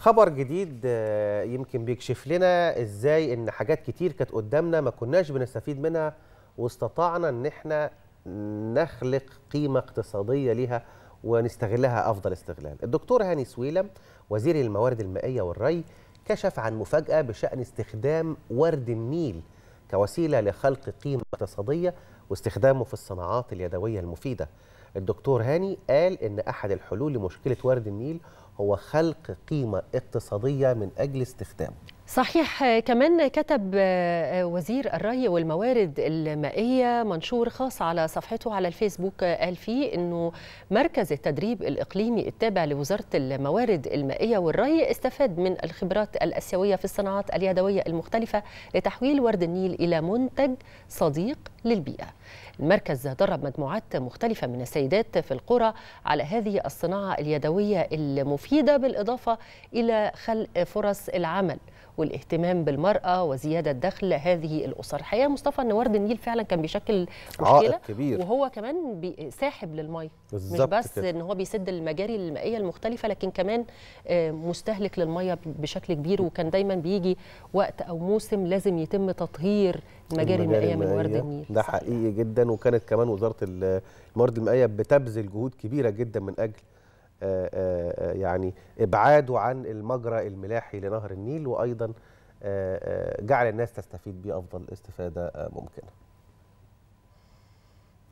خبر جديد آه، يمكن بيكشف لنا ازاي ان حاجات كتير كانت قدامنا ما كناش بنستفيد منها واستطعنا ان احنا نخلق قيمه اقتصاديه ليها ونستغلها افضل استغلال. الدكتور هاني سويلم وزير الموارد المائيه والري كشف عن مفاجاه بشان استخدام ورد النيل كوسيله لخلق قيمه اقتصاديه واستخدامه في الصناعات اليدويه المفيده. الدكتور هاني قال ان احد الحلول لمشكله ورد النيل هو خلق قيمه اقتصاديه من اجل استخدامه صحيح كمان كتب آه، آه، وزير الري والموارد المائية منشور خاص على صفحته على الفيسبوك آه، قال فيه أنه مركز التدريب الإقليمي التابع لوزارة الموارد المائية والري استفاد من الخبرات الأسيوية في الصناعات اليدوية المختلفة لتحويل ورد النيل إلى منتج صديق للبيئة المركز درب مجموعات مختلفة من السيدات في القرى على هذه الصناعة اليدوية المفيدة بالإضافة إلى خلق فرص العمل والاهتمام بالمرأة وزيادة دخل هذه الأسر الحقيقة مصطفى أن ورد النيل فعلا كان بيشكل مشكلة كبير. وهو كمان ساحب للمية مش بس كده. أن هو بيسد المجاري المائية المختلفة لكن كمان آه، مستهلك للمية بشكل كبير وكان دايما بيجي وقت أو موسم لازم يتم تطهير المجاري المائية من ورد النيل ده حقيقي جدا وكانت كمان وزارة الموارد المائية بتبذل جهود كبيرة جدا من أجل آه، آه، آه، يعني ابعاده عن المجرى الملاحي لنهر النيل وايضا جعل الناس تستفيد بافضل افضل استفاده ممكنه